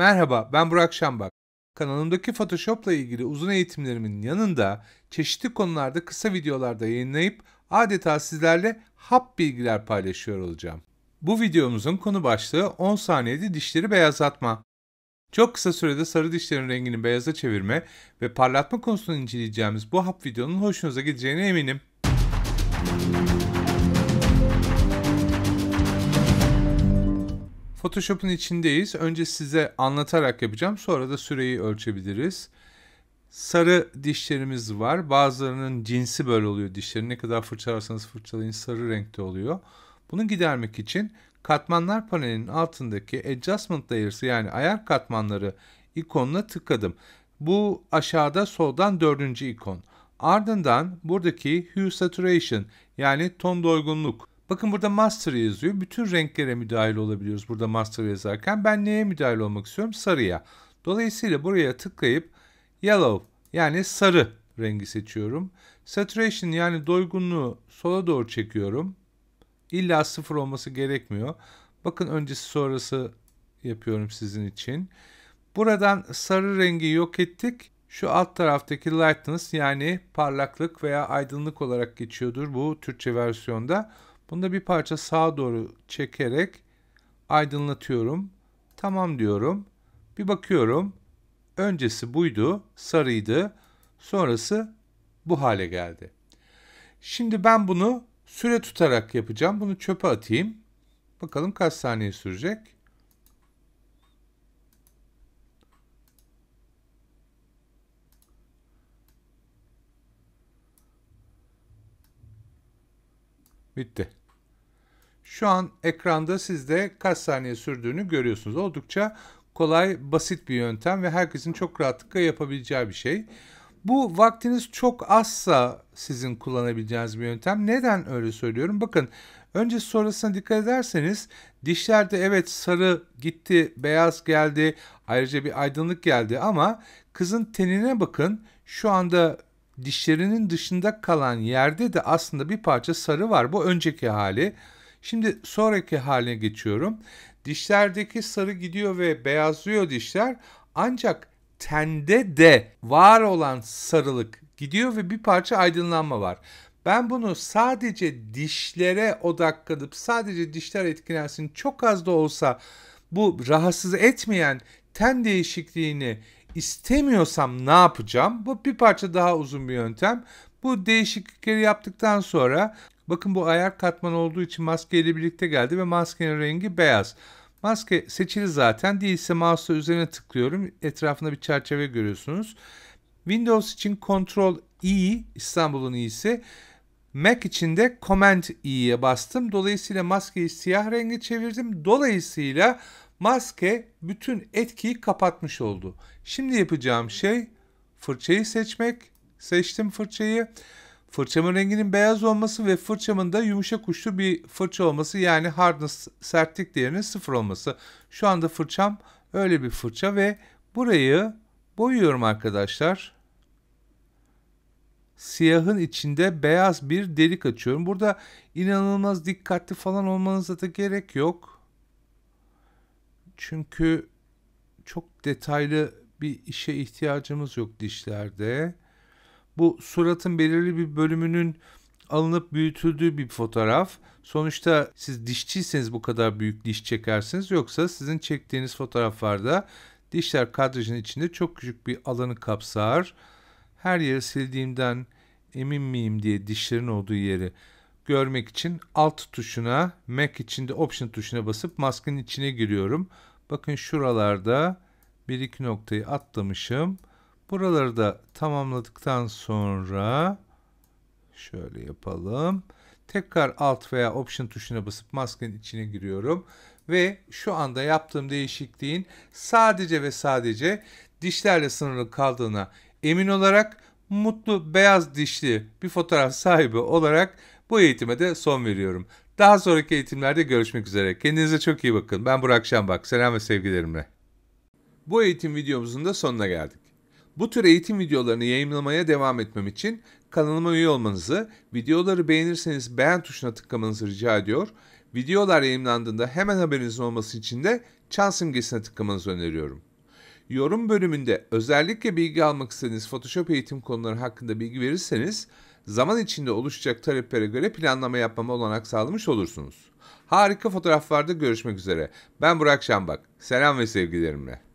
Merhaba ben Burak Şambak. Kanalımdaki Photoshop'la ilgili uzun eğitimlerimin yanında çeşitli konularda kısa videolarda yayınlayıp adeta sizlerle hap bilgiler paylaşıyor olacağım. Bu videomuzun konu başlığı 10 saniyede dişleri beyazlatma. Çok kısa sürede sarı dişlerin rengini beyaza çevirme ve parlatma konusunu inceleyeceğimiz bu hap videonun hoşunuza gideceğine eminim. Photoshop'un içindeyiz. Önce size anlatarak yapacağım. Sonra da süreyi ölçebiliriz. Sarı dişlerimiz var. Bazılarının cinsi böyle oluyor dişleri. Ne kadar fırçalarsanız fırçalayın sarı renkte oluyor. Bunu gidermek için katmanlar panelinin altındaki adjustment layers'ı yani ayar katmanları ikonuna tıkladım. Bu aşağıda soldan dördüncü ikon. Ardından buradaki hue saturation yani ton doygunluk Bakın burada master yazıyor. Bütün renklere müdahil olabiliyoruz burada master yazarken. Ben neye müdahil olmak istiyorum? Sarıya. Dolayısıyla buraya tıklayıp yellow yani sarı rengi seçiyorum. Saturation yani doygunluğu sola doğru çekiyorum. İlla sıfır olması gerekmiyor. Bakın öncesi sonrası yapıyorum sizin için. Buradan sarı rengi yok ettik. Şu alt taraftaki lightness yani parlaklık veya aydınlık olarak geçiyordur bu Türkçe versiyonda. Bunu da bir parça sağa doğru çekerek aydınlatıyorum. Tamam diyorum. Bir bakıyorum. Öncesi buydu, sarıydı. Sonrası bu hale geldi. Şimdi ben bunu süre tutarak yapacağım. Bunu çöpe atayım. Bakalım kaç saniye sürecek. Bitti. Şu an ekranda sizde kaç saniye sürdüğünü görüyorsunuz. Oldukça kolay, basit bir yöntem ve herkesin çok rahatlıkla yapabileceği bir şey. Bu vaktiniz çok azsa sizin kullanabileceğiniz bir yöntem. Neden öyle söylüyorum? Bakın önce sonrasına dikkat ederseniz dişlerde evet sarı gitti, beyaz geldi, ayrıca bir aydınlık geldi ama kızın tenine bakın. Şu anda dişlerinin dışında kalan yerde de aslında bir parça sarı var. Bu önceki hali. Şimdi sonraki haline geçiyorum. Dişlerdeki sarı gidiyor ve beyazlıyor dişler. Ancak tende de var olan sarılık gidiyor ve bir parça aydınlanma var. Ben bunu sadece dişlere odaklanıp sadece dişler etkilensin çok az da olsa bu rahatsız etmeyen ten değişikliğini istemiyorsam ne yapacağım? Bu bir parça daha uzun bir yöntem. Bu değişiklikleri yaptıktan sonra bakın bu ayar katman olduğu için maskeyle birlikte geldi ve maskenin rengi beyaz. Maske seçili zaten değilse mouse'la üzerine tıklıyorum. Etrafında bir çerçeve görüyorsunuz. Windows için Ctrl i e, İstanbul'un i'si. Mac için de Command i'ye bastım. Dolayısıyla maskeyi siyah renge çevirdim. Dolayısıyla Maske bütün etkiyi kapatmış oldu. Şimdi yapacağım şey fırçayı seçmek. Seçtim fırçayı. Fırçamın renginin beyaz olması ve fırçamın da yumuşak uçlu bir fırça olması yani hardness sertlik değerinin sıfır olması. Şu anda fırçam öyle bir fırça ve burayı boyuyorum arkadaşlar. Siyahın içinde beyaz bir delik açıyorum. Burada inanılmaz dikkatli falan olmanıza da gerek yok. Çünkü çok detaylı bir işe ihtiyacımız yok dişlerde. Bu suratın belirli bir bölümünün alınıp büyütüldüğü bir fotoğraf. Sonuçta siz dişçiyseniz bu kadar büyük diş çekersiniz. Yoksa sizin çektiğiniz fotoğraflarda dişler kadrajın içinde çok küçük bir alanı kapsar. Her yeri sildiğimden emin miyim diye dişlerin olduğu yeri görmek için alt tuşuna Mac içinde Option tuşuna basıp maskenin içine giriyorum. Bakın şuralarda bir iki noktayı atlamışım. Buraları da tamamladıktan sonra şöyle yapalım. Tekrar Alt veya Option tuşuna basıp maskenin içine giriyorum. Ve şu anda yaptığım değişikliğin sadece ve sadece dişlerle sınırlı kaldığına emin olarak mutlu beyaz dişli bir fotoğraf sahibi olarak bu eğitime de son veriyorum. Daha sonraki eğitimlerde görüşmek üzere. Kendinize çok iyi bakın. Ben Burak Şambak. Selam ve sevgilerimle. Bu eğitim videomuzun da sonuna geldik. Bu tür eğitim videolarını yayınlamaya devam etmem için kanalıma üye olmanızı, videoları beğenirseniz beğen tuşuna tıklamanızı rica ediyor. Videolar yayınlandığında hemen haberinizin olması için de çan simgesine tıklamanızı öneriyorum. Yorum bölümünde özellikle bilgi almak istediğiniz Photoshop eğitim konuları hakkında bilgi verirseniz zaman içinde oluşacak taleplere göre planlama yapmama olanak sağlamış olursunuz. Harika fotoğraflarda görüşmek üzere. Ben Burak Şambak. Selam ve sevgilerimle.